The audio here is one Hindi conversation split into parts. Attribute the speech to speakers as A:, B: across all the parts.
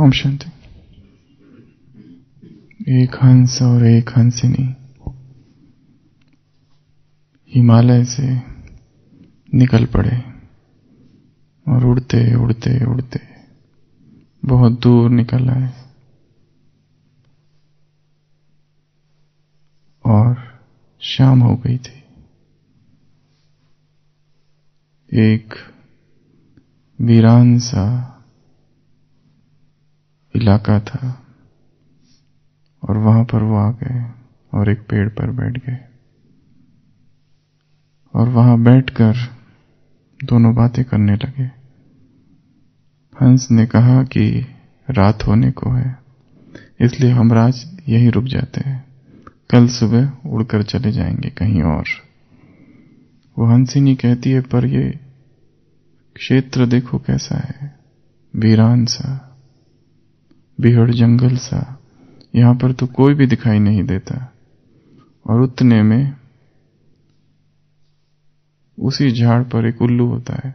A: ओम शांति एक हंस और एक हंसिनी हिमालय से निकल पड़े और उड़ते उड़ते उड़ते बहुत दूर निकल आए और शाम हो गई थी एक वीरान सा इलाका था और वहां पर वो आ गए और एक पेड़ पर बैठ गए और वहां बैठकर दोनों बातें करने लगे हंस ने कहा कि रात होने को है इसलिए हम राज यही रुक जाते हैं कल सुबह उड़कर चले जाएंगे कहीं और वो हंसिनी कहती है पर ये क्षेत्र देखो कैसा है वीरान सा बिहड़ जंगल सा यहां पर तो कोई भी दिखाई नहीं देता और उतने में उसी झाड़ पर एक उल्लू होता है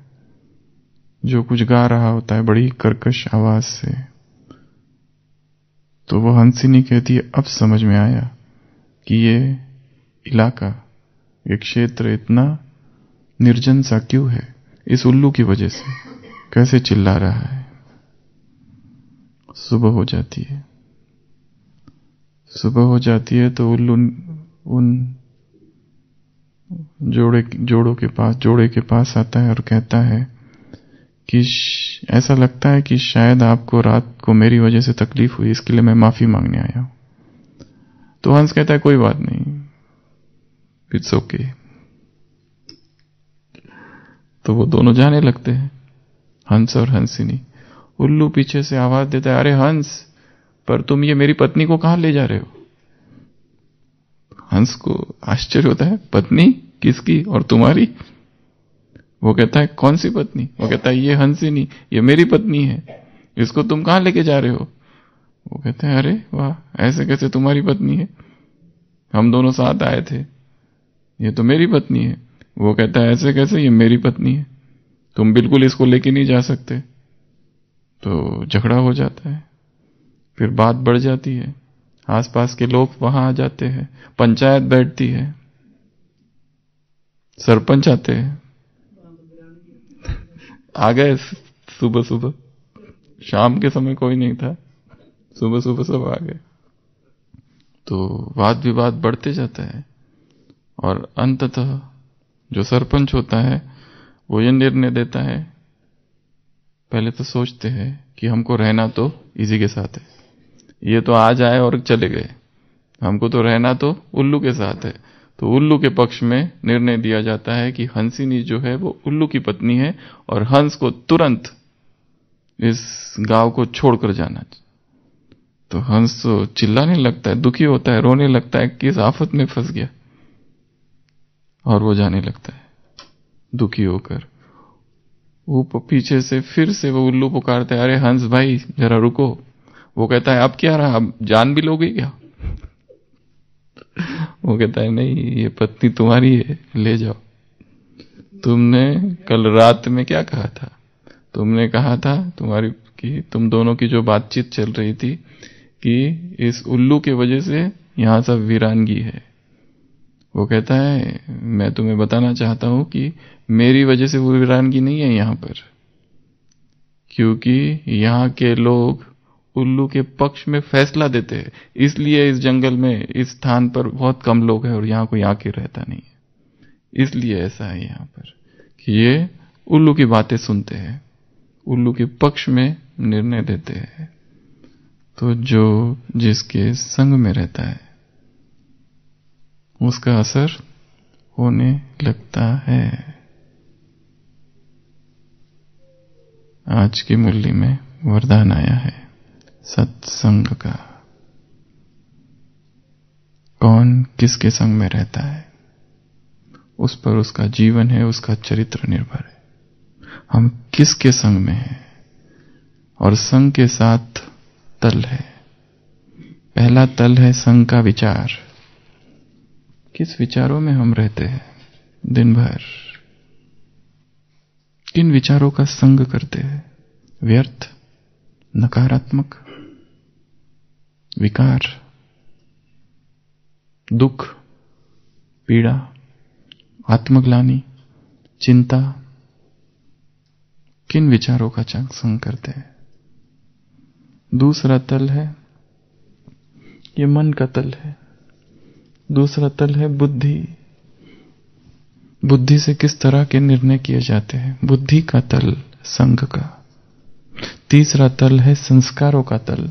A: जो कुछ गा रहा होता है बड़ी कर्कश आवाज से तो वह हंसिनी कहती है अब समझ में आया कि ये इलाका ये क्षेत्र इतना निर्जन सा क्यों है इस उल्लू की वजह से कैसे चिल्ला रहा है सुबह हो जाती है सुबह हो जाती है तो उल्लू उन उन जोड़े जोड़ों के पास जोड़े के पास आता है और कहता है कि ऐसा लगता है कि शायद आपको रात को मेरी वजह से तकलीफ हुई इसके लिए मैं माफी मांगने आया हूं तो हंस कहता है कोई बात नहीं इट्स ओके okay. तो वो दोनों जाने लगते हैं हंस और हंसिनी उल्लू पीछे से आवाज देता है अरे हंस पर तुम ये मेरी पत्नी को कहां ले जा रहे हो हंस को आश्चर्य होता है पत्नी किसकी और तुम्हारी वो कहता है कौन सी पत्नी वो कहता है ये हंस ही नहीं ये मेरी पत्नी है इसको तुम कहां लेके जा रहे हो वो कहते हैं अरे वाह ऐसे कैसे तुम्हारी पत्नी है हम दोनों साथ आए थे ये तो मेरी पत्नी है वो कहता है ऐसे कैसे ये मेरी पत्नी है तुम बिल्कुल इसको लेके नहीं जा सकते तो झगड़ा हो जाता है फिर बात बढ़ जाती है आसपास के लोग वहां आ जाते हैं पंचायत बैठती है सरपंच आते हैं आ गए सुबह सुबह शाम के समय कोई नहीं था सुबह सुबह सब आ गए तो वाद विवाद बढ़ते जाता है और अंततः जो सरपंच होता है वो ये निर्णय देता है पहले तो सोचते हैं कि हमको रहना तो इसी के साथ है ये तो आज आए और चले गए हमको तो रहना तो उल्लू के साथ है तो उल्लू के पक्ष में निर्णय दिया जाता है कि हंसिनी जो है वो उल्लू की पत्नी है और हंस को तुरंत इस गांव को छोड़कर जाना तो हंस तो चिल्लाने लगता है दुखी होता है रोने लगता है किस आफत में फंस गया और वो जाने लगता है दुखी होकर वो पीछे से फिर से वो उल्लू पुकारते अरे हंस भाई जरा रुको वो कहता है अब क्या रहा अब जान भी लोगे क्या वो कहता है नहीं ये पत्नी तुम्हारी है ले जाओ तुमने कल रात में क्या कहा था तुमने कहा था तुम्हारी कि तुम दोनों की जो बातचीत चल रही थी कि इस उल्लू की वजह से यहां सब वीरानगी है वो कहता है मैं तुम्हें बताना चाहता हूं कि मेरी वजह से वो वीरानगी नहीं है यहां पर क्योंकि यहां के लोग उल्लू के पक्ष में फैसला देते हैं इसलिए इस जंगल में इस स्थान पर बहुत कम लोग हैं और यहां कोई आके रहता नहीं है इसलिए ऐसा है यहां पर कि ये उल्लू की बातें सुनते हैं उल्लू के पक्ष में निर्णय देते हैं तो जो जिसके संग में रहता है उसका असर होने लगता है आज की मूल्य में वरदान आया है सत्संग का कौन किसके संग में रहता है उस पर उसका जीवन है उसका चरित्र निर्भर है हम किसके संग में हैं और संग के साथ तल है पहला तल है संग का विचार किस विचारों में हम रहते हैं दिन भर किन विचारों का संग करते हैं व्यर्थ नकारात्मक विकार दुख पीड़ा आत्मग्लानी चिंता किन विचारों का संग करते हैं दूसरा तल है ये मन का तल है दूसरा तल है बुद्धि बुद्धि से किस तरह के निर्णय किए जाते हैं बुद्धि का तल संघ का तीसरा तल है संस्कारों का तल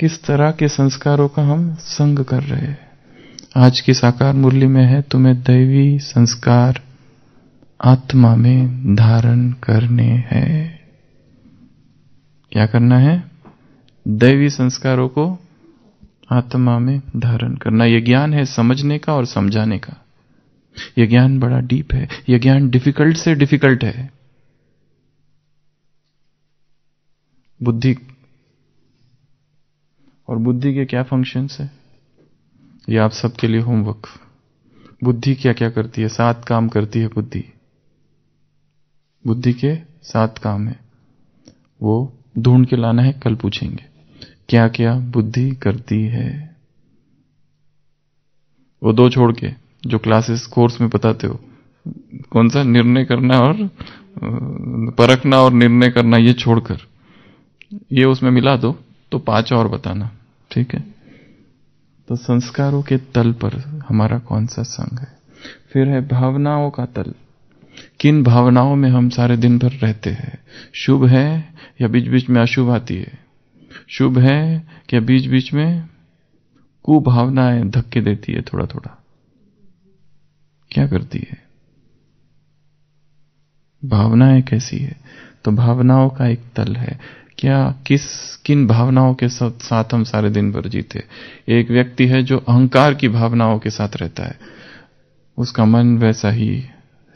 A: किस तरह के संस्कारों का हम संग कर रहे हैं आज की साकार मुरली में है तुम्हें दैवी संस्कार आत्मा में धारण करने हैं क्या करना है दैवी संस्कारों को आत्मा में धारण करना यह ज्ञान है समझने का और समझाने का यह ज्ञान बड़ा डीप है यह ज्ञान डिफिकल्ट से डिफिकल्ट है बुद्धि और बुद्धि के क्या फंक्शंस है यह आप सबके लिए होमवर्क बुद्धि क्या क्या करती है सात काम करती है बुद्धि बुद्धि के सात काम है वो ढूंढ के लाना है कल पूछेंगे क्या क्या बुद्धि करती है वो दो छोड़ के जो क्लासेस कोर्स में बताते हो कौन सा निर्णय करना और परखना और निर्णय करना ये छोड़कर ये उसमें मिला दो तो पांच और बताना ठीक है तो संस्कारों के तल पर हमारा कौन सा संग है फिर है भावनाओं का तल किन भावनाओं में हम सारे दिन भर रहते हैं शुभ है या बीच बीच में अशुभ आती है शुभ है क्या बीच बीच में कुभावनाएं धक्के देती है थोड़ा थोड़ा क्या करती है भावनाएं कैसी है तो भावनाओं का एक तल है क्या किस किन भावनाओं के साथ, साथ हम सारे दिन भर जीते एक व्यक्ति है जो अहंकार की भावनाओं के साथ रहता है उसका मन वैसा ही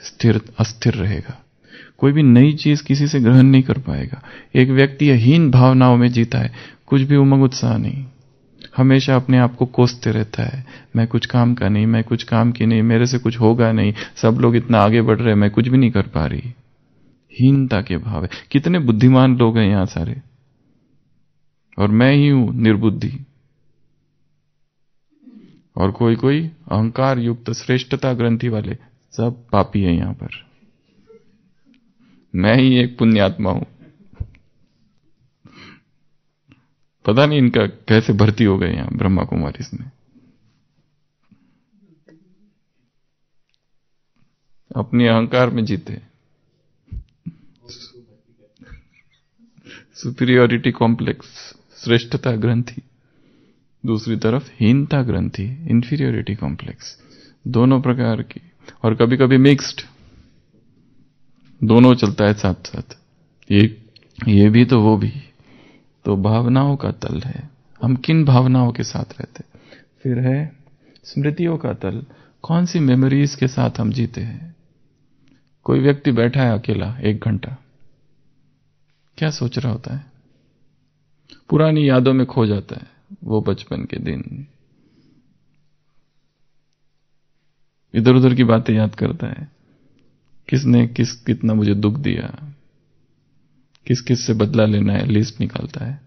A: स्थिर अस्थिर रहेगा कोई भी नई चीज किसी से ग्रहण नहीं कर पाएगा एक व्यक्ति हीन भावनाओं में जीता है कुछ भी उमंग उत्साह नहीं हमेशा अपने आप को कोसते रहता है मैं कुछ काम का नहीं मैं कुछ काम की नहीं मेरे से कुछ होगा नहीं सब लोग इतना आगे बढ़ रहे मैं कुछ भी नहीं कर पा रही हीनता के भाव है कितने बुद्धिमान लोग हैं यहां सारे और मैं ही हूं निर्बुद्धि और कोई कोई अहंकार युक्त श्रेष्ठता ग्रंथि वाले सब पापी है यहां पर मैं ही एक पुण्यात्मा हूं पता नहीं इनका कैसे भर्ती हो गए यहां ब्रह्मा कुमारी इसमें अपने अहंकार में जीते सुपीरियोरिटी कॉम्प्लेक्स श्रेष्ठता ग्रंथि दूसरी तरफ हीनता ग्रंथि इंफीरियोरिटी कॉम्प्लेक्स दोनों प्रकार की और कभी कभी मिक्स्ड दोनों चलता है साथ साथ ये ये भी तो वो भी तो भावनाओं का तल है हम किन भावनाओं के साथ रहते फिर है स्मृतियों का तल कौन सी मेमोरीज के साथ हम जीते हैं कोई व्यक्ति बैठा है अकेला एक घंटा क्या सोच रहा होता है पुरानी यादों में खो जाता है वो बचपन के दिन इधर उधर की बातें याद करता है किसने किस कितना मुझे दुख दिया किस किस से बदला लेना है लिस्ट निकालता है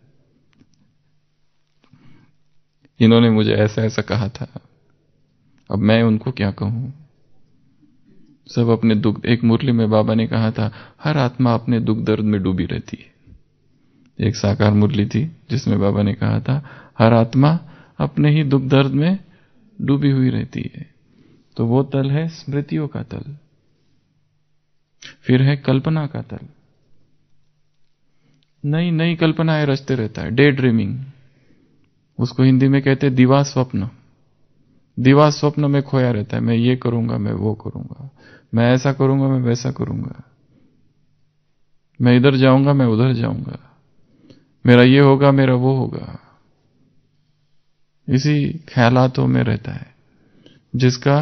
A: इन्होंने मुझे ऐसा ऐसा कहा था अब मैं उनको क्या कहूं सब अपने दुख एक मुरली में बाबा ने कहा था हर आत्मा अपने दुख दर्द में डूबी रहती है एक साकार मुरली थी जिसमें बाबा ने कहा था हर आत्मा अपने ही दुख दर्द में डूबी हुई रहती है तो वो तल है स्मृतियों का तल फिर है कल्पना का तल नई नई कल्पनाएं रचते रहता है डे ड्रीमिंग उसको हिंदी में कहते हैं दिवा स्वप्न दिवा स्वप्न में खोया रहता है मैं ये करूंगा मैं वो करूंगा मैं ऐसा करूंगा मैं वैसा करूंगा मैं इधर जाऊंगा मैं उधर जाऊंगा मेरा ये होगा मेरा वो होगा इसी ख्यालातों में रहता है जिसका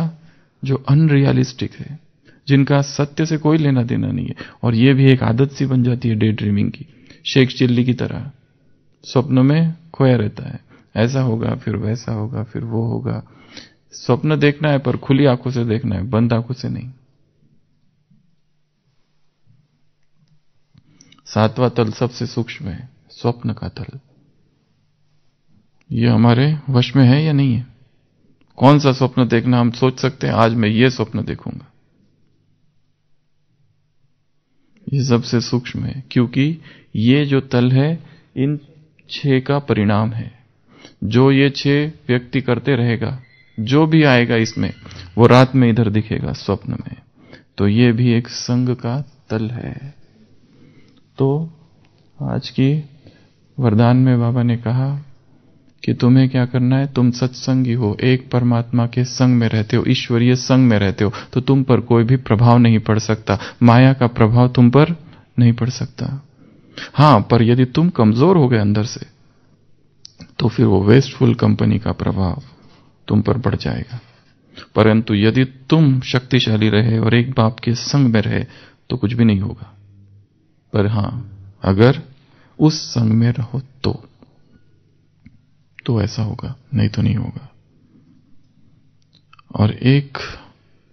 A: जो अनरियलिस्टिक है जिनका सत्य से कोई लेना देना नहीं है और यह भी एक आदत सी बन जाती है डे ड्रीमिंग की शेख चिल्ली की तरह स्वप्न में खोया रहता है ऐसा होगा फिर वैसा होगा फिर वो होगा स्वप्न देखना है पर खुली आंखों से देखना है बंद आंखों से नहीं सातवां तल सबसे सूक्ष्म है स्वप्न का तल ये हमारे वश में है या नहीं है कौन सा स्वप्न देखना हम सोच सकते हैं आज मैं ये स्वप्न देखूंगा ये सबसे सूक्ष्म है क्योंकि ये जो तल है इन छह का परिणाम है जो ये छह व्यक्ति करते रहेगा जो भी आएगा इसमें वो रात में इधर दिखेगा स्वप्न में तो ये भी एक संघ का तल है तो आज की वरदान में बाबा ने कहा कि तुम्हें क्या करना है तुम सत्संगी हो एक परमात्मा के संग में रहते हो ईश्वरीय संग में रहते हो तो तुम पर कोई भी प्रभाव नहीं पड़ सकता माया का प्रभाव तुम पर नहीं पड़ सकता हां पर यदि तुम कमजोर हो गए अंदर से तो फिर वो वेस्टफुल कंपनी का प्रभाव तुम पर पड़ जाएगा परंतु यदि तुम शक्तिशाली रहे और एक बाप के संग में रहे तो कुछ भी नहीं होगा पर हां अगर उस संग में रहो तो तो ऐसा होगा नहीं तो नहीं होगा और एक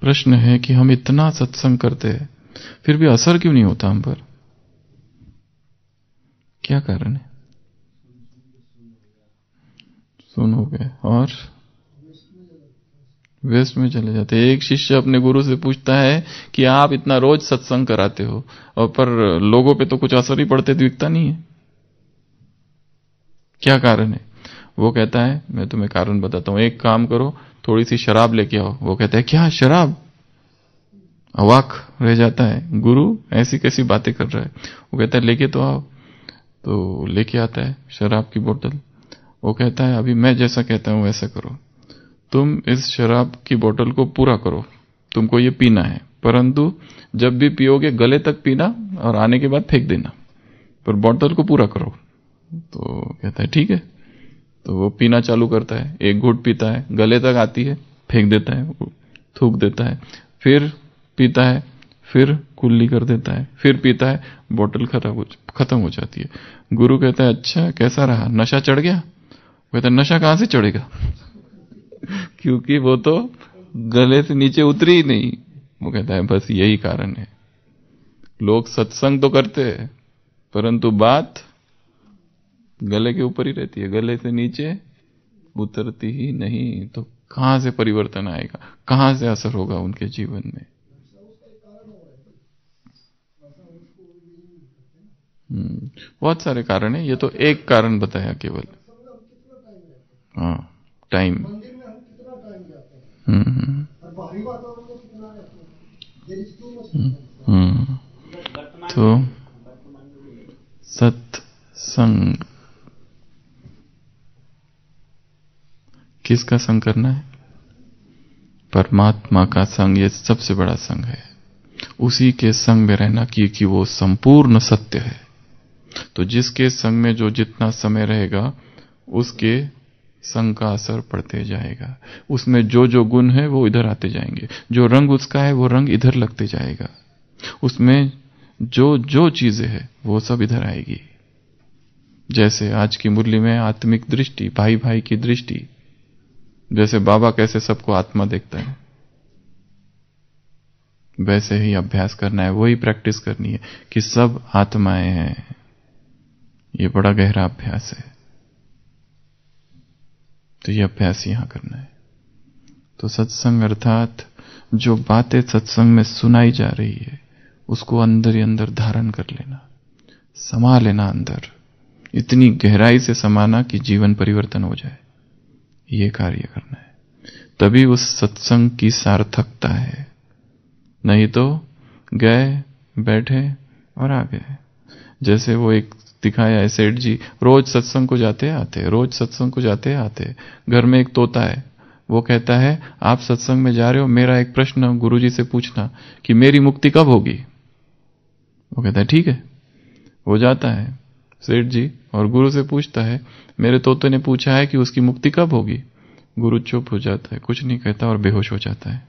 A: प्रश्न है कि हम इतना सत्संग करते हैं फिर भी असर क्यों नहीं होता हम पर क्या कारण है सुन हो गए और वेस्ट में चले जाते एक शिष्य अपने गुरु से पूछता है कि आप इतना रोज सत्संग कराते हो और पर लोगों पे तो कुछ असर ही पड़ते तो दिखता नहीं है क्या कारण है वो कहता है मैं तुम्हें कारण बताता हूं एक काम करो थोड़ी सी शराब लेके आओ वो कहता है क्या शराब अवाक रह जाता है गुरु ऐसी कैसी बातें कर रहा है वो कहता है लेके तो आओ तो लेके आता है शराब की बोतल वो कहता है अभी मैं जैसा कहता हूं वैसा करो तुम इस शराब की बोतल को पूरा करो तुमको ये पीना है परंतु जब भी पियोगे गले तक पीना और आने के बाद फेंक देना पर बोतल को पूरा करो तो कहता है ठीक है तो वो पीना चालू करता है एक घूट पीता है गले तक आती है फेंक देता है थूक देता है फिर पीता है फिर कुल्ली कर देता है फिर पीता है बोतल खराब खत्म हो जाती है गुरु कहता है अच्छा कैसा रहा नशा चढ़ गया कहता है नशा कहां से चढ़ेगा क्योंकि वो तो गले से नीचे उतरी ही नहीं वो कहता है बस यही कारण है लोग सत्संग तो करते हैं परंतु बात गले के ऊपर ही रहती है गले से नीचे उतरती ही नहीं तो कहां से परिवर्तन आएगा कहां से असर होगा उनके जीवन में हम्म, बहुत सारे कारण है ये तो एक कारण बताया केवल हाँ टाइम हम्म, हम्म।, हम्म तो सत्संग किसका संग करना है परमात्मा का संग ये सबसे बड़ा संग है उसी के संग में रहना क्योंकि वो संपूर्ण सत्य है तो जिसके संग में जो जितना समय रहेगा उसके संग का असर पड़ते जाएगा उसमें जो जो गुण है वो इधर आते जाएंगे जो रंग उसका है वो रंग इधर लगते जाएगा उसमें जो जो चीजें हैं वो सब इधर आएगी जैसे आज की मुरली में आत्मिक दृष्टि भाई भाई की दृष्टि जैसे बाबा कैसे सबको आत्मा देखता है वैसे ही अभ्यास करना है वही प्रैक्टिस करनी है कि सब आत्माएं हैं ये बड़ा गहरा अभ्यास है तो ये अभ्यास यहां करना है तो सत्संग अर्थात जो बातें सत्संग में सुनाई जा रही है उसको अंदर ही अंदर धारण कर लेना समा लेना अंदर इतनी गहराई से समाना कि जीवन परिवर्तन हो जाए ये कार्य करना है तभी उस सत्संग की सार्थकता है नहीं तो गए बैठे और आ गए जैसे वो एक दिखाया है सेठ जी रोज सत्संग को जाते आते रोज सत्संग को जाते आते घर में एक तोता है वो कहता है आप सत्संग में जा रहे हो मेरा एक प्रश्न गुरु जी से पूछना कि मेरी मुक्ति कब होगी वो कहता है ठीक है वो जाता है सेठ जी और गुरु से पूछता है मेरे तोते ने पूछा है कि उसकी मुक्ति कब होगी गुरु चुप हो जाता है कुछ नहीं कहता और बेहोश हो जाता है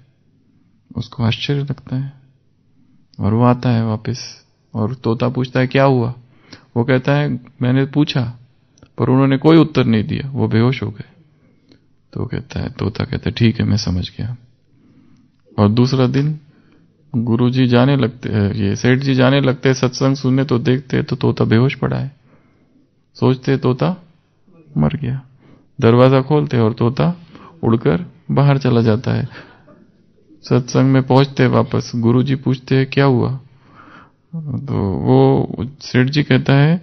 A: उसको आश्चर्य लगता है और वो आता है वापस और तोता पूछता है क्या हुआ वो कहता है मैंने पूछा पर उन्होंने कोई उत्तर नहीं दिया वो बेहोश हो गए तो कहता है तोता कहता है ठीक है मैं समझ गया और दूसरा दिन गुरु जी जाने लगते ये सेठ जी जाने लगते सत्संग सुनने तो देखते तो तोता बेहोश पड़ा है सोचते तोता मर गया दरवाज़ा खोलते और तोता उड़कर बाहर चला जाता है सत्संग में पहुंचते वापस गुरुजी पूछते हैं क्या हुआ तो वो सेठ जी कहता है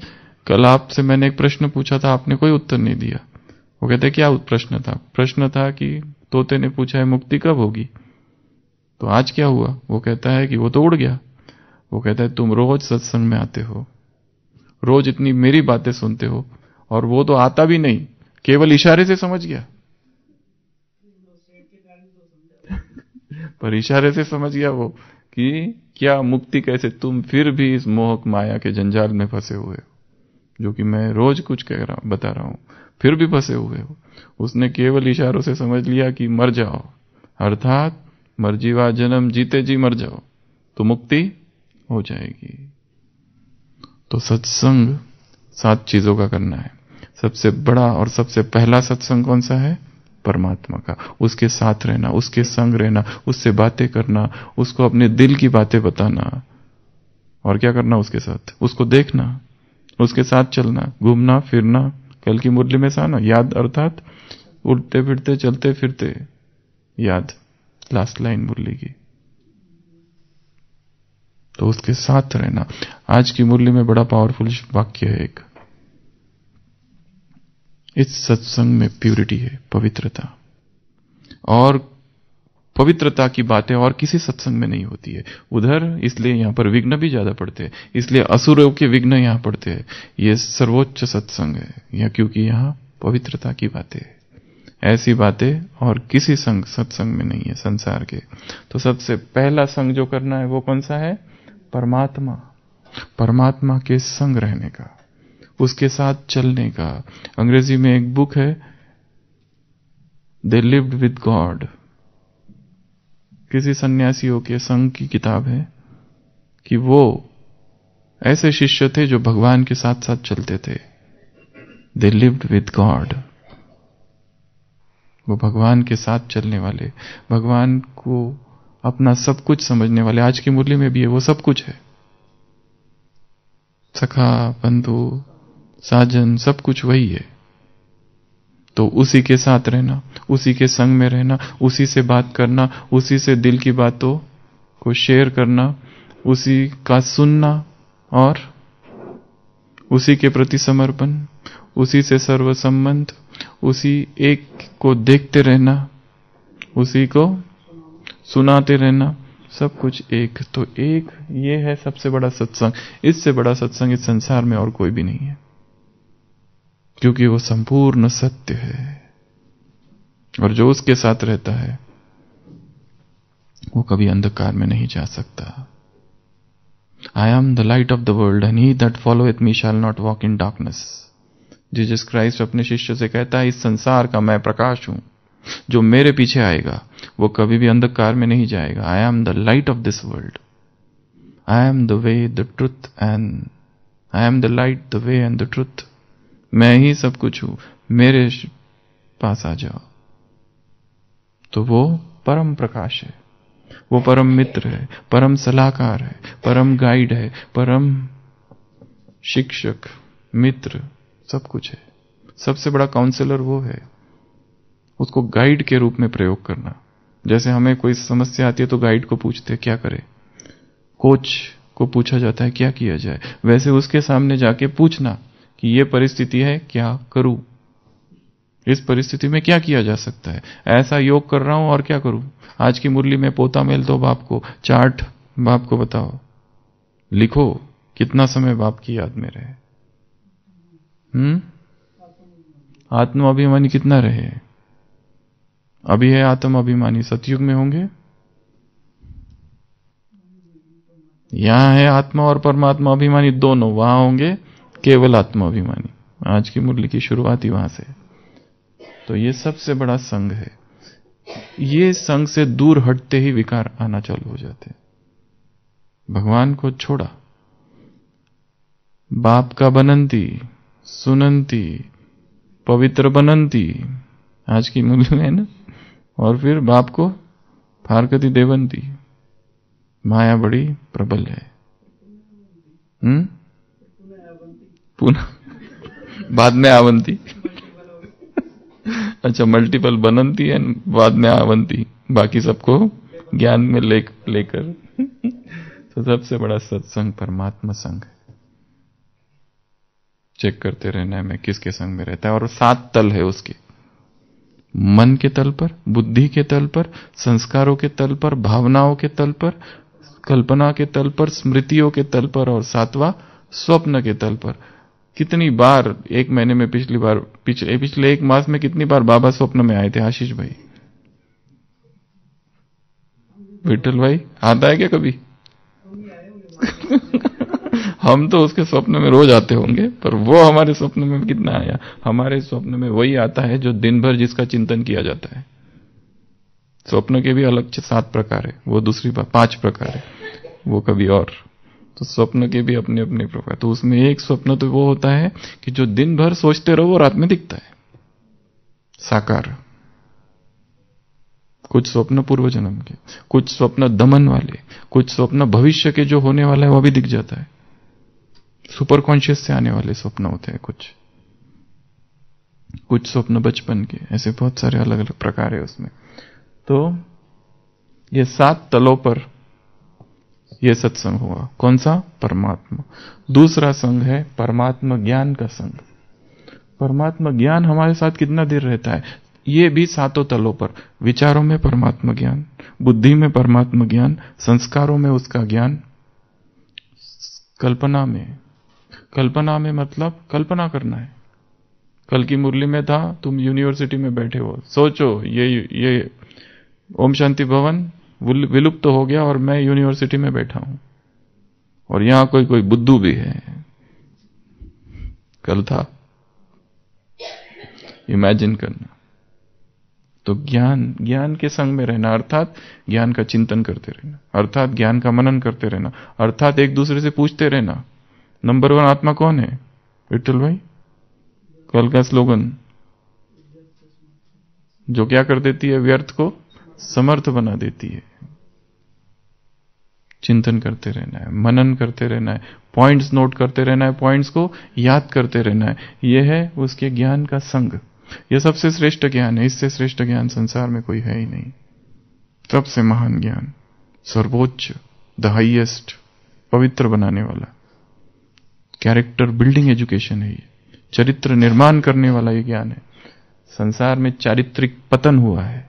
A: कल आपसे मैंने एक प्रश्न पूछा था आपने कोई उत्तर नहीं दिया वो कहते क्या प्रश्न था प्रश्न था कि तोते ने पूछा है मुक्ति कब होगी तो आज क्या हुआ वो कहता है कि वो तो उड़ गया वो कहता है तुम रोज सत्संग में आते हो रोज इतनी मेरी बातें सुनते हो और वो तो आता भी नहीं केवल इशारे से समझ गया पर इशारे से समझ गया वो कि क्या मुक्ति कैसे तुम फिर भी इस मोहक माया के जंजाल में फंसे हुए हो जो कि मैं रोज कुछ कह रहा बता रहा हूं फिर भी फंसे हुए हो उसने केवल इशारों से समझ लिया कि मर जाओ अर्थात मर्जीवा जन्म जीते जी मर जाओ तो मुक्ति हो जाएगी तो सत्संग सात चीजों का करना है सबसे बड़ा और सबसे पहला सत्संग कौन सा है परमात्मा का उसके साथ रहना उसके संग रहना उससे बातें करना उसको अपने दिल की बातें बताना और क्या करना उसके साथ उसको देखना उसके साथ चलना घूमना फिरना कल की मुरली में साना याद अर्थात उड़ते फिरते चलते फिरते याद लास्ट लाइन मुरली की तो उसके साथ रहना आज की मूल्य में बड़ा पावरफुल वाक्य है एक इस सत्संग में प्यूरिटी है पवित्रता और पवित्रता की बातें और किसी सत्संग में नहीं होती है उधर इसलिए यहां पर विघ्न भी ज्यादा पड़ते हैं इसलिए असुरों के विघ्न यहां पड़ते हैं ये सर्वोच्च सत्संग है यह क्योंकि यहां पवित्रता की बातें ऐसी बातें और किसी संग सत्संग में नहीं है संसार के तो सबसे पहला संग जो करना है वो कौन सा है परमात्मा परमात्मा के संग रहने का उसके साथ चलने का अंग्रेजी में एक बुक है दे लिव्ड विद गॉड किसी सन्यासियों के संग की किताब है कि वो ऐसे शिष्य थे जो भगवान के साथ साथ चलते थे दे लिव्ड विद गॉड वो भगवान के साथ चलने वाले भगवान को अपना सब कुछ समझने वाले आज की मुरली में भी है वो सब कुछ है सखा बंधु साजन सब कुछ वही है तो उसी के साथ रहना उसी के संग में रहना उसी से बात करना उसी से दिल की बातों को शेयर करना उसी का सुनना और उसी के प्रति समर्पण उसी से सर्व संबंध उसी एक को देखते रहना उसी को सुनाते रहना सब कुछ एक तो एक ये है सबसे बड़ा सत्संग इससे बड़ा सत्संग इस संसार में और कोई भी नहीं है क्योंकि वो संपूर्ण सत्य है और जो उसके साथ रहता है वो कभी अंधकार में नहीं जा सकता I am the light of the world and he that followeth me shall not walk in darkness Jesus Christ अपने शिष्य से कहता है इस संसार का मैं प्रकाश हूं जो मेरे पीछे आएगा वो कभी भी अंधकार में नहीं जाएगा I am the light of this world I am the way the truth and I am the light the way and the truth मैं ही सब कुछ हूं मेरे पास आ जाओ तो वो परम प्रकाश है वो परम मित्र है परम सलाहकार है परम गाइड है परम शिक्षक मित्र सब कुछ है सबसे बड़ा काउंसलर वो है उसको गाइड के रूप में प्रयोग करना जैसे हमें कोई समस्या आती है तो गाइड को पूछते क्या करें कोच को पूछा जाता है क्या किया जाए वैसे उसके सामने जाके पूछना कि यह परिस्थिति है क्या करूं इस परिस्थिति में क्या किया जा सकता है ऐसा योग कर रहा हूं और क्या करूं आज की मुरली में पोता मेल दो बाप को चार्ट बाप को बताओ लिखो कितना समय बाप की याद में रहे हम्म आत्मा अभिमानी कितना रहे अभी है आत्म अभिमानी सतयुग में होंगे यहां है आत्मा और परमात्मा अभिमानी दोनों वहां होंगे केवल आत्मा अभिमानी आज की मुरली की शुरुआत ही वहां से तो ये सबसे बड़ा संघ है ये संघ से दूर हटते ही विकार आना चालू हो जाते भगवान को छोड़ा बाप का बनंती सुनंती पवित्र बनंती आज की मुरली में है ना और फिर बाप को फारकती देवंती माया बड़ी प्रबल है हम्म? पुनः बाद में आवंती अच्छा मल्टीपल बनंती एंड बाद में आवंती बाकी सबको ज्ञान में ले लेकर तो सबसे बड़ा सत्संग परमात्मा संग है चेक करते रहना है मैं किसके संग में रहता है और सात तल है उसके मन के तल पर बुद्धि के तल पर संस्कारों के तल पर भावनाओं के तल पर कल्पना के तल पर स्मृतियों के तल पर और सातवा स्वप्न के तल पर कितनी बार एक महीने में पिछली बार पिछले पिछले एक मास में कितनी बार बाबा स्वप्न में आए थे आशीष भाई विठल भाई हाथ आए क्या कभी हम तो उसके स्वप्न में रोज आते होंगे पर वो हमारे स्वप्न में कितना आया हमारे स्वप्न में वही आता है जो दिन भर जिसका चिंतन किया जाता है स्वप्न के भी अलग सात प्रकार है वो दूसरी बात पांच प्रकार है वो कभी और तो स्वप्न के भी अपने अपने प्रकार तो उसमें एक स्वप्न तो वो होता है कि जो दिन भर सोचते रहो वो रात में दिखता है साकार कुछ स्वप्न पूर्व जन्म के कुछ स्वप्न दमन वाले कुछ स्वप्न भविष्य के जो होने वाला है वह भी दिख जाता है सुपर कॉन्शियस से आने वाले स्वप्न होते हैं कुछ कुछ स्वप्न बचपन के ऐसे बहुत सारे अलग अलग प्रकार है उसमें तो ये सात तलों पर ये सत्संग हुआ कौन सा परमात्मा दूसरा संग है परमात्मा ज्ञान का संग परमात्मा ज्ञान हमारे साथ कितना देर रहता है ये भी सातों तलों पर विचारों में परमात्मा ज्ञान बुद्धि में परमात्मा ज्ञान संस्कारों में उसका ज्ञान कल्पना में कल्पना में मतलब कल्पना करना है कल की मुरली में था तुम यूनिवर्सिटी में बैठे हो सोचो ये ये ओम शांति भवन विलुप्त तो हो गया और मैं यूनिवर्सिटी में बैठा हूं और यहां कोई कोई बुद्धू भी है कल था इमेजिन करना तो ज्ञान ज्ञान के संग में रहना अर्थात ज्ञान का चिंतन करते रहना अर्थात ज्ञान का मनन करते रहना अर्थात एक दूसरे से पूछते रहना नंबर वन आत्मा कौन है विठल भाई कल का स्लोगन जो क्या कर देती है व्यर्थ को समर्थ बना देती है चिंतन करते रहना है मनन करते रहना है पॉइंट्स नोट करते रहना है पॉइंट्स को याद करते रहना है यह है उसके ज्ञान का संग यह सबसे श्रेष्ठ ज्ञान है इससे श्रेष्ठ ज्ञान संसार में कोई है ही नहीं सबसे महान ज्ञान सर्वोच्च द हाइएस्ट पवित्र बनाने वाला कैरेक्टर बिल्डिंग एजुकेशन है ये चरित्र निर्माण करने वाला ये ज्ञान है संसार में चारित्रिक पतन हुआ है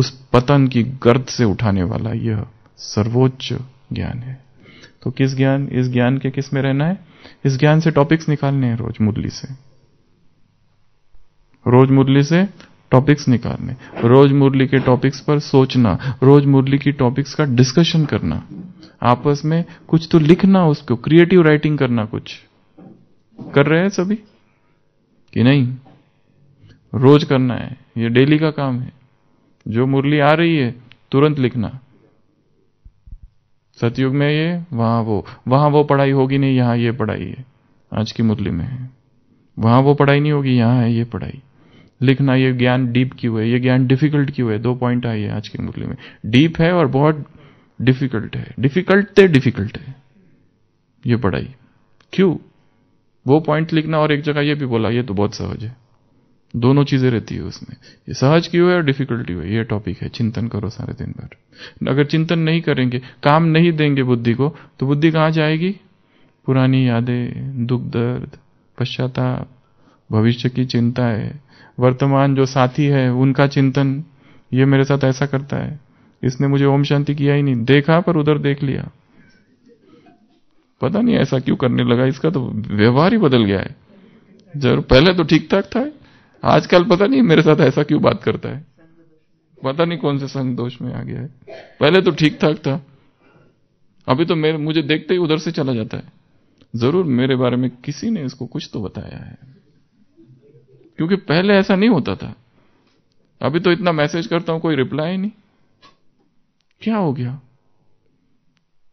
A: उस पतन की गर्द से उठाने वाला यह सर्वोच्च ज्ञान है तो किस ज्ञान इस ज्ञान के किस में रहना है इस ज्ञान से टॉपिक्स निकालने हैं रोज मुरली से रोज मुरली से टॉपिक्स निकालने रोज मुरली के टॉपिक्स पर सोचना रोज मुरली की टॉपिक्स का डिस्कशन करना आपस में कुछ तो लिखना उसको क्रिएटिव राइटिंग करना कुछ कर रहे हैं सभी कि नहीं रोज करना है ये डेली का काम है जो मुरली आ रही है तुरंत लिखना सतयुग में ये वहां वो वहां वो पढ़ाई होगी नहीं यहां ये पढ़ाई है आज की मुरली में है वहां वो पढ़ाई नहीं होगी यहां है ये पढ़ाई लिखना ये ज्ञान डीप क्यों है ये ज्ञान डिफिकल्ट क्यों है दो पॉइंट आई है आज की मुरली में डीप है और बहुत डिफिकल्ट है डिफिकल्ट ते डिफिकल्ट है ये पढ़ाई क्यों वो पॉइंट लिखना और एक जगह ये भी बोला ये तो बहुत सहज है दोनों चीजें रहती है उसमें ये सहज क्यों है और डिफिकल्ट हुई है ये टॉपिक है चिंतन करो सारे दिन भर अगर चिंतन नहीं करेंगे काम नहीं देंगे बुद्धि को तो बुद्धि कहाँ जाएगी पुरानी यादें दुख दर्द पश्चाताप भविष्य की चिंता है वर्तमान जो साथी है उनका चिंतन ये मेरे साथ ऐसा करता है इसने मुझे ओम शांति किया ही नहीं देखा पर उधर देख लिया पता नहीं ऐसा क्यों करने लगा इसका तो व्यवहार ही बदल गया है जरूर पहले तो ठीक ठाक था आजकल पता नहीं मेरे साथ ऐसा क्यों बात करता है पता नहीं कौन से संग दोष में आ गया है पहले तो ठीक ठाक था अभी तो मेरे मुझे देखते ही उधर से चला जाता है जरूर मेरे बारे में किसी ने इसको कुछ तो बताया है क्योंकि पहले ऐसा नहीं होता था अभी तो इतना मैसेज करता हूं कोई रिप्लाई नहीं क्या हो गया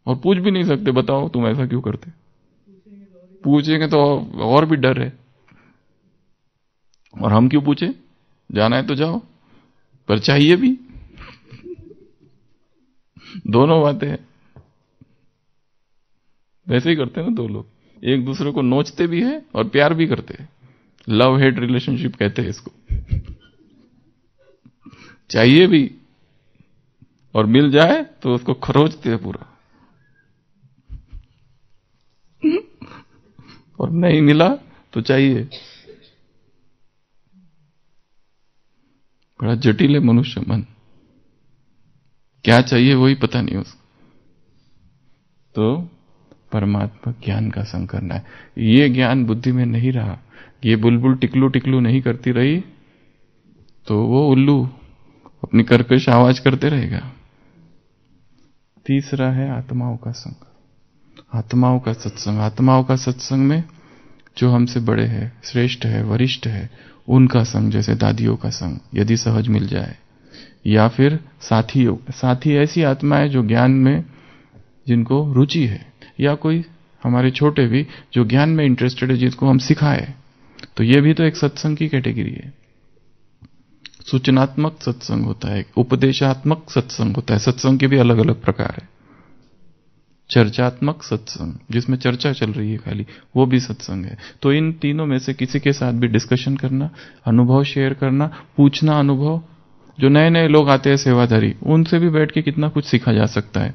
A: और पूछ भी नहीं सकते बताओ तुम ऐसा क्यों करते पूछेंगे तो और भी डर है और हम क्यों पूछे जाना है तो जाओ पर चाहिए भी दोनों बातें हैं वैसे ही करते हैं ना दो लोग एक दूसरे को नोचते भी हैं और प्यार भी करते हैं लव हेट रिलेशनशिप कहते हैं इसको चाहिए भी और मिल जाए तो उसको खरोचते हैं पूरा और नहीं मिला तो चाहिए बड़ा जटिल है मनुष्य मन क्या चाहिए वही पता नहीं उसको तो परमात्मा ज्ञान का संग करना है ये ज्ञान बुद्धि में नहीं रहा ये बुलबुल टिकलू टिकलू नहीं करती रही तो वो उल्लू अपनी करकश आवाज करते रहेगा तीसरा है आत्माओं का संग आत्माओं का सत्संग आत्माओं का सत्संग में जो हमसे बड़े हैं श्रेष्ठ है वरिष्ठ है उनका संग जैसे दादियों का संग यदि सहज मिल जाए या फिर साथियों साथी ऐसी आत्मा है जो ज्ञान में जिनको रुचि है या कोई हमारे छोटे भी जो ज्ञान में इंटरेस्टेड है जिसको हम सिखाए तो ये भी तो एक सत्संग की कैटेगरी है सूचनात्मक सत्संग होता है उपदेशात्मक सत्संग होता है सत्संग के भी अलग अलग प्रकार है चर्चात्मक सत्संग जिसमें चर्चा चल रही है खाली वो भी सत्संग है तो इन तीनों में से किसी के साथ भी डिस्कशन करना अनुभव शेयर करना पूछना अनुभव जो नए नए लोग आते हैं सेवाधारी उनसे भी बैठ के कितना कुछ सीखा जा सकता है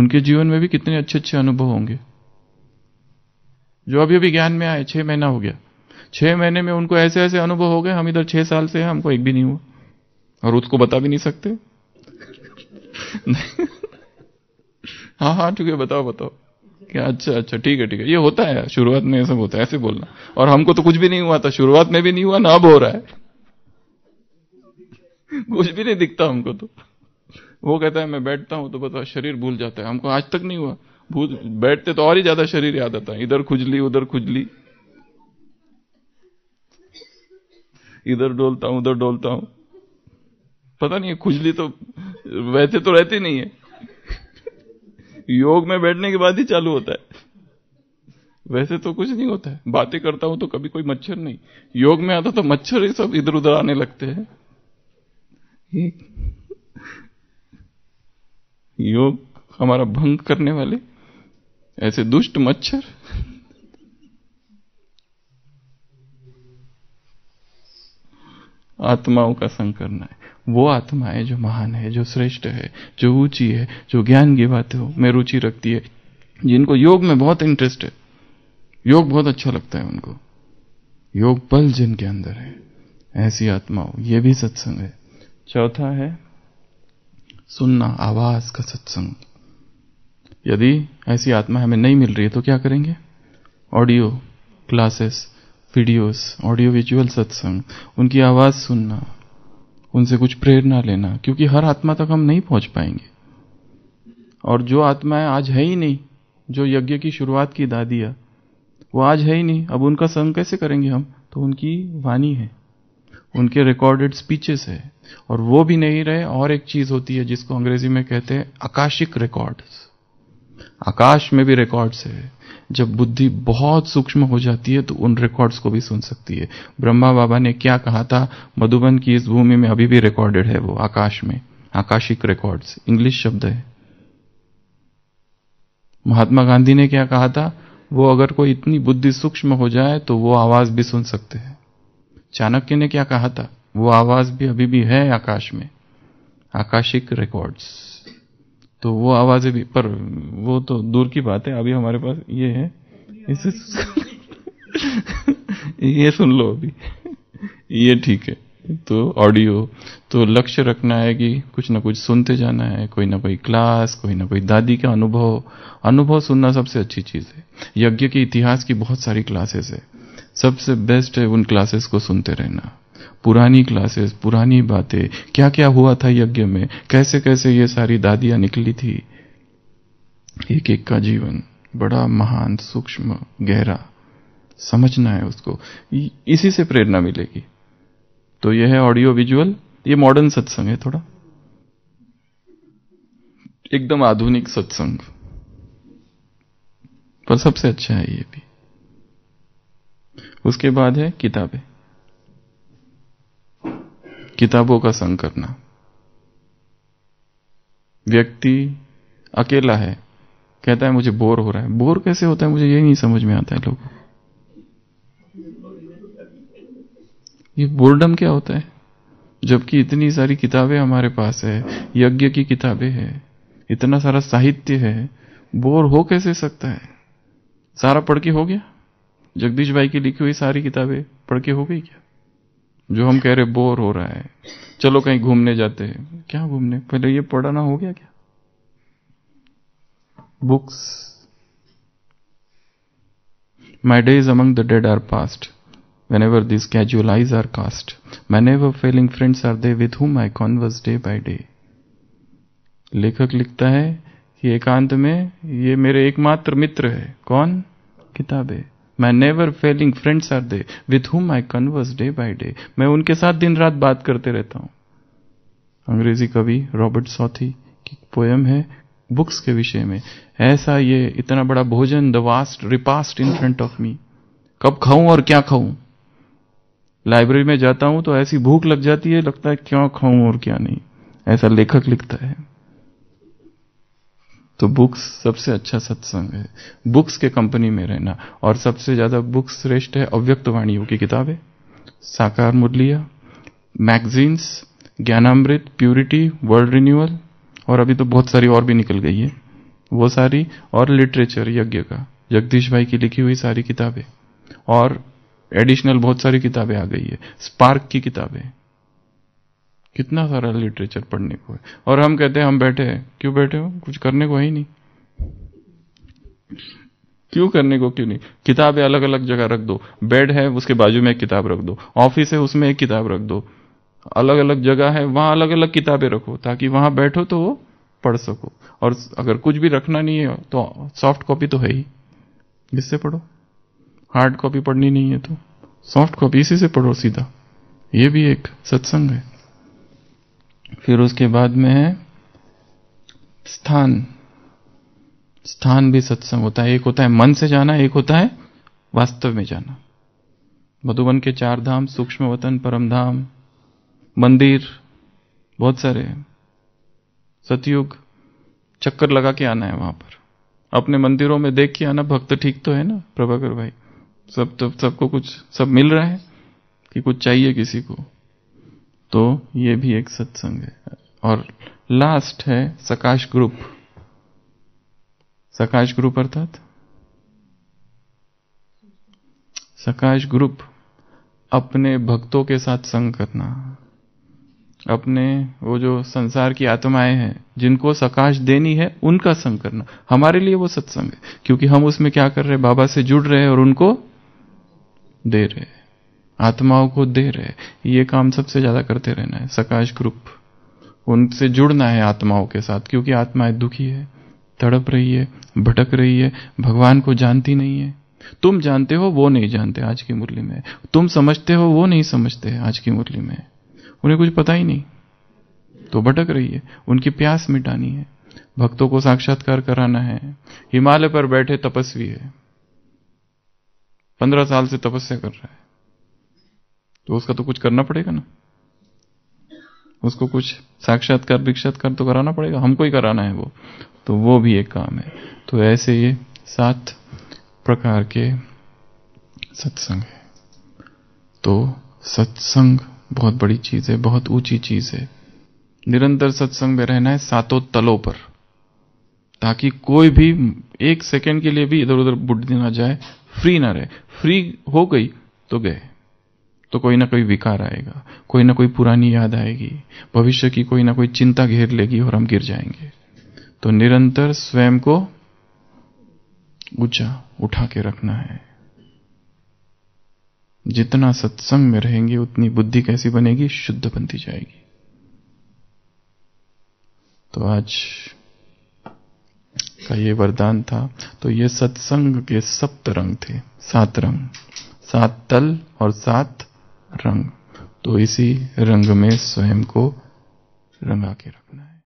A: उनके जीवन में भी कितने अच्छे अच्छे अनुभव होंगे जो अभी अभी ज्ञान में आए छह महीना हो गया छह महीने में उनको ऐसे ऐसे अनुभव हो गए हम इधर छह साल से हैं हमको एक भी नहीं हुआ और उसको बता भी नहीं सकते हाँ हाँ ठीक है बताओ बताओ क्या अच्छा अच्छा ठीक है ठीक है ये होता है शुरुआत में ऐसा सब होता है ऐसे बोलना और हमको तो कुछ भी नहीं हुआ था शुरुआत में भी नहीं हुआ ना अब हो रहा है कुछ भी नहीं दिखता हमको तो वो कहता है मैं बैठता हूं तो बताओ शरीर भूल जाता है हमको आज तक नहीं हुआ भूल बैठते तो और ही ज्यादा शरीर याद आता है इधर खुजली उधर खुजली इधर डोलता हूं उधर डोलता हूं पता नहीं खुजली तो वैसे तो रहती नहीं है योग में बैठने के बाद ही चालू होता है वैसे तो कुछ नहीं होता है बातें करता हूं तो कभी कोई मच्छर नहीं योग में आता तो मच्छर ही सब इधर उधर आने लगते हैं योग हमारा भंग करने वाले ऐसे दुष्ट मच्छर आत्माओं का संग करना है वो आत्मा है जो महान है जो श्रेष्ठ है जो ऊंची है जो ज्ञान की बात हो में रुचि रखती है जिनको योग में बहुत इंटरेस्ट है योग बहुत अच्छा लगता है उनको योग बल जिनके अंदर है ऐसी आत्माओं ये भी सत्संग है चौथा है सुनना आवाज का सत्संग यदि ऐसी आत्मा हमें नहीं मिल रही है तो क्या करेंगे audio classes videos audio visual सत्संग उनकी आवाज़ सुनना उनसे कुछ प्रेरणा लेना क्योंकि हर आत्मा तक हम नहीं पहुंच पाएंगे और जो आत्माएं आज है ही नहीं जो यज्ञ की शुरुआत की दादिया वो आज है ही नहीं अब उनका संग कैसे करेंगे हम तो उनकी वाणी है उनके रिकॉर्डेड स्पीचेस है और वो भी नहीं रहे और एक चीज होती है जिसको अंग्रेजी में कहते हैं आकाशिक रिकॉर्ड्स आकाश में भी रिकॉर्ड्स है जब बुद्धि बहुत सूक्ष्म हो जाती है तो उन रिकॉर्ड्स को भी सुन सकती है ब्रह्मा बाबा ने क्या कहा था मधुबन की इस भूमि में अभी भी रिकॉर्डेड है वो आकाश में आकाशिक रिकॉर्ड्स इंग्लिश शब्द है महात्मा गांधी ने क्या कहा था वो अगर कोई इतनी बुद्धि सूक्ष्म हो जाए तो वो आवाज भी सुन सकते हैं चाणक्य ने क्या कहा था वो आवाज भी अभी भी है आकाश में आकाशिक रिकॉर्ड्स तो वो आवाज़ें भी पर वो तो दूर की बात है अभी हमारे पास ये है इसे ये सुन लो अभी ये ठीक है तो ऑडियो तो लक्ष्य रखना है कि कुछ ना कुछ सुनते जाना है कोई ना कोई क्लास कोई ना कोई दादी का अनुभव अनुभव सुनना सबसे अच्छी चीज़ है यज्ञ के इतिहास की बहुत सारी क्लासेस है सबसे बेस्ट है उन क्लासेस को सुनते रहना पुरानी क्लासेस पुरानी बातें क्या क्या हुआ था यज्ञ में कैसे कैसे ये सारी दादियां निकली थी एक एक का जीवन बड़ा महान सूक्ष्म गहरा समझना है उसको इसी से प्रेरणा मिलेगी तो यह है ऑडियो विजुअल ये मॉडर्न सत्संग है थोड़ा एकदम आधुनिक सत्संग पर सबसे अच्छा है ये भी उसके बाद है किताबें किताबों का संग करना व्यक्ति अकेला है कहता है मुझे बोर हो रहा है बोर कैसे होता है मुझे ये नहीं समझ में आता है लोग ये बोर्डम क्या होता है जबकि इतनी सारी किताबें हमारे पास है यज्ञ की किताबें हैं इतना सारा साहित्य है बोर हो कैसे सकता है सारा पढ़ के हो गया जगदीश भाई की लिखी हुई सारी किताबें पढ़ के हो गई क्या जो हम कह रहे बोर हो रहा है चलो कहीं घूमने जाते हैं क्या घूमने पहले ये पढ़ाना हो गया क्या books my day is among the dead are past when ever this casual eyes are cast man ever failing friends are they with whom I converse day by day लेखक लिखता है कि एकांत में ये मेरे एकमात्र मित्र है कौन किताबें my never failing friends are they with whom I converse day by day मैं उनके साथ दिन रात बात करते रहता हूं अंग्रेजी कवि रॉबर्ट सौथी की पोयम है बुक्स के विषय में ऐसा ये इतना बड़ा भोजन the vast repast in front of me कब खाऊं और क्या खाऊं लाइब्रेरी में जाता हूं तो ऐसी भूख लग जाती है लगता है क्यों खाऊं और क्या नहीं ऐसा लेखक लिखता है तो बुक्स सबसे अच्छा सत्संग है बुक्स के कंपनी में रहना और सबसे ज्यादा बुक्स श्रेष्ठ है अव्यक्त वाणियों की किताबें साकार मुरलिया magazines Gyanamrit purity world renewal और अभी तो बहुत सारी और भी निकल गई है वो सारी और लिटरेचर यज्ञ का जगदीश भाई की लिखी हुई सारी किताबें और एडिशनल बहुत सारी किताबें आ गई है स्पार्क की किताबें कितना सारा लिटरेचर पढ़ने को है और हम कहते हैं हम बैठे हैं क्यों बैठे हो कुछ करने को है ही नहीं क्यों करने को क्यों नहीं किताबें अलग अलग जगह रख दो बेड है उसके बाजू में एक किताब रख दो ऑफिस है उसमें एक किताब रख दो अलग अलग जगह है वहां अलग अलग किताबें रखो ताकि वहां बैठो तो वो पढ़ सको और अगर कुछ भी रखना नहीं है तो सॉफ्ट कॉपी तो है ही इससे पढ़ो हार्ड कॉपी पढ़नी नहीं है तो सॉफ्ट कॉपी इसी से पढ़ो सीधा ये भी एक सत्संग है फिर उसके बाद में है स्थान स्थान भी सत्संग होता है एक होता है मन से जाना एक होता है वास्तव में जाना मधुबन के चार धाम सूक्ष्म वतन परम धाम मंदिर बहुत सारे सतयुग चक्कर लगा के आना है वहां पर अपने मंदिरों में देख के आना भक्त ठीक तो है ना प्रभाकर भाई सब तो सबको कुछ सब मिल रहा है कि कुछ चाहिए किसी को तो ये भी एक सत्संग है और लास्ट है सकाश ग्रुप सकाश ग्रुप अर्थात सकाश ग्रुप अपने भक्तों के साथ संग करना अपने वो जो संसार की आत्माएं हैं जिनको सकाश देनी है उनका संग करना हमारे लिए वो सत्संग है क्योंकि हम उसमें क्या कर रहे हैं बाबा से जुड़ रहे हैं और उनको दे रहे हैं आत्माओं को दे रहे ये काम सबसे ज़्यादा करते रहना है सकाश ग्रुप उनसे जुड़ना है आत्माओं के साथ क्योंकि आत्माएं दुखी है तड़प रही है भटक रही है भगवान को जानती नहीं है तुम जानते हो वो नहीं जानते आज की मुरली में तुम समझते हो वो नहीं समझते आज की मुरली में उन्हें कुछ पता ही नहीं तो भटक रही है उनकी प्यास मिटानी है भक्तों को साक्षात्कार कराना है हिमालय पर बैठे तपस्वी है पंद्रह साल से तपस्या कर रहा है तो उसका तो कुछ करना पड़ेगा ना उसको कुछ साक्षात्कार विक्षात्कार तो कराना पड़ेगा हमको ही कराना है वो तो वो भी एक काम है तो ऐसे ये सात प्रकार के सत्संग है तो सत्संग बहुत बड़ी चीज है बहुत ऊंची चीज है निरंतर सत्संग में रहना है सातों तलों पर ताकि कोई भी एक सेकंड के लिए भी इधर उधर बुढ़ ना जाए फ्री ना रहे फ्री हो गई तो गए तो कोई ना कोई विकार आएगा कोई ना कोई पुरानी याद आएगी भविष्य की कोई ना कोई चिंता घेर लेगी और हम गिर जाएंगे तो निरंतर स्वयं को ऊंचा उठा के रखना है जितना सत्संग में रहेंगे उतनी बुद्धि कैसी बनेगी शुद्ध बनती जाएगी तो आज का ये वरदान था तो ये सत्संग के सप्त रंग थे सात रंग सात तल और सात रंग तो इसी रंग में स्वयं को रंगा के रखना